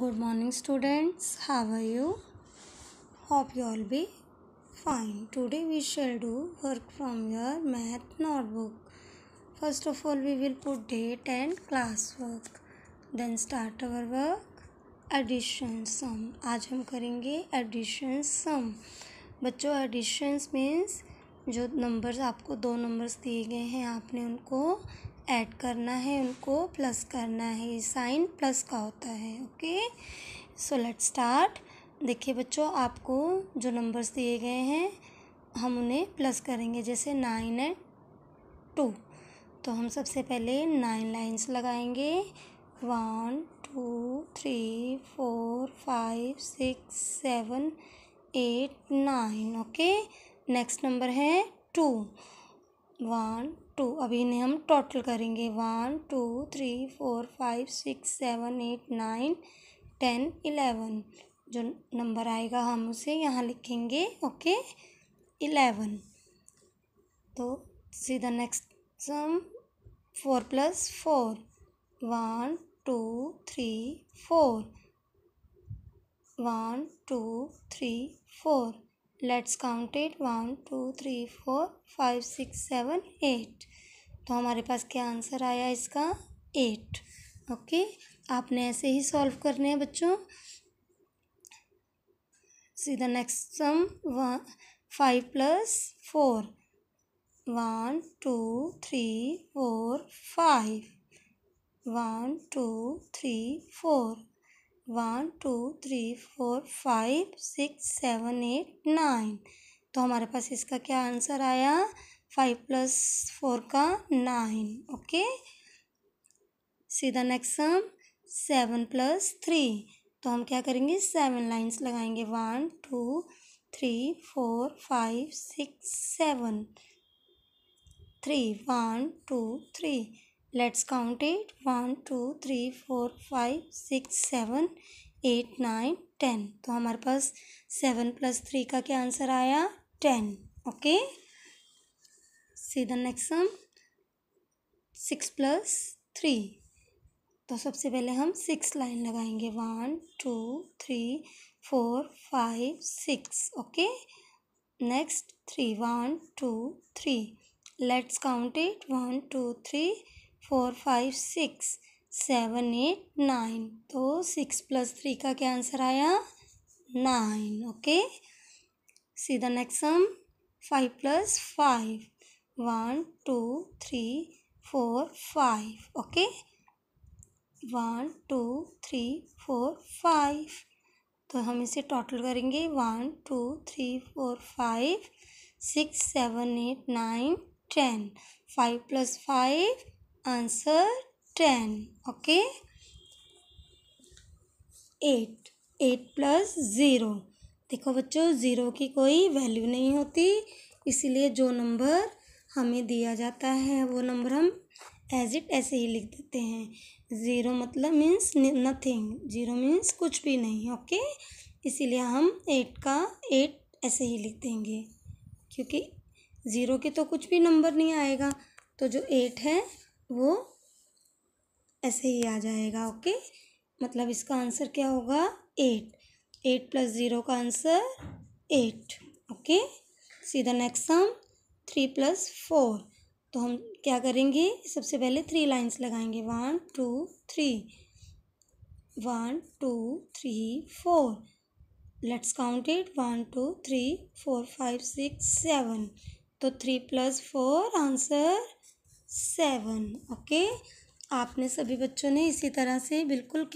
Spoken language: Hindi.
good morning students how are you hope you all be fine today we shall do work from your math notebook first of all we will put date and class work then start our work addition sum आज हम करेंगे addition sum बच्चों additions means जो नंबर्स आपको दो नंबर्स दिए गए हैं आपने उनको ऐड करना है उनको प्लस करना है साइन प्लस का होता है ओके सो लेट स्टार्ट देखिए बच्चों आपको जो नंबर्स दिए गए हैं हम उन्हें प्लस करेंगे जैसे नाइन एंड टू तो हम सबसे पहले नाइन लाइन्स लगाएंगे one two three four five six seven eight nine okay next number है टू वन टू अभी इन्हें हम टोटल करेंगे one two three four five six seven eight nine ten eleven जो नंबर आएगा हम उसे यहाँ लिखेंगे ओके इलेवन तो see the next sum four plus four one two three four one two three four let's count it one two three four five six seven eight तो हमारे पास क्या आंसर आया इसका एट ओके आपने ऐसे ही सॉल्व करने हैं बच्चों see the next sum one five plus four one two three four five one two three four one two three four five six seven eight nine तो हमारे पास इसका क्या आंसर आया फाइव प्लस फोर का नाइन ओके सीधा next sum seven plus three तो हम क्या करेंगे सेवन लाइन्स लगाएंगे one two three four five six seven three one two three let's count it 1 2 3 4 5 6 7 8 9 10 तो हमारे पास सेवन प्लस थ्री का क्या आंसर आया ten okay see the next sum six plus three तो सबसे पहले हम सिक्स लाइन लगाएंगे one two three four five six okay next three one two three let's count it 1 2 3 four five six seven eight nine तो सिक्स प्लस थ्री का क्या आंसर आया nine okay see the next sum five plus five one two three four five okay one two three four five तो हम इसे टोटल करेंगे one two three four five six seven eight nine ten five plus five answer ten okay eight eight plus zero देखो बच्चों ज़ीरो की कोई वैल्यू नहीं होती इसीलिए जो नंबर हमें दिया जाता है वो नंबर हम एज इट ऐसे ही लिख देते हैं ज़ीरो मतलब मीन्स नथिंग ज़ीरो मीन्स कुछ भी नहीं ओके okay? इसीलिए हम एट का एट ऐसे ही लिख देंगे क्योंकि ज़ीरो के तो कुछ भी नंबर नहीं आएगा तो जो एट है वो ऐसे ही आ जाएगा ओके मतलब इसका आंसर क्या होगा एट एट प्लस ज़ीरो का आंसर एट ओके सीधा next sum three plus four तो हम क्या करेंगे सबसे पहले थ्री लाइंस लगाएंगे one two three one two three four let's count it one two three four five six seven तो three plus four answer seven okay आपने सभी बच्चों ने इसी तरह से बिल्कुल